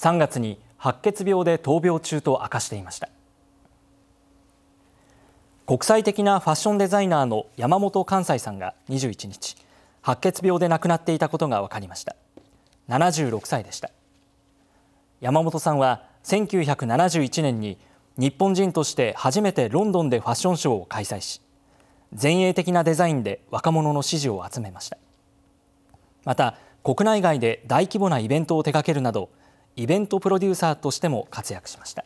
3月に白血病で闘病中と明かしていました国際的なファッションデザイナーの山本寛斎さんが21日白血病で亡くなっていたことが分かりました76歳でした山本さんは1971年に日本人として初めてロンドンでファッションショーを開催し前衛的なデザインで若者の支持を集めましたまた国内外で大規模なイベントを手掛けるなどイベントプロデューサーとしても活躍しました。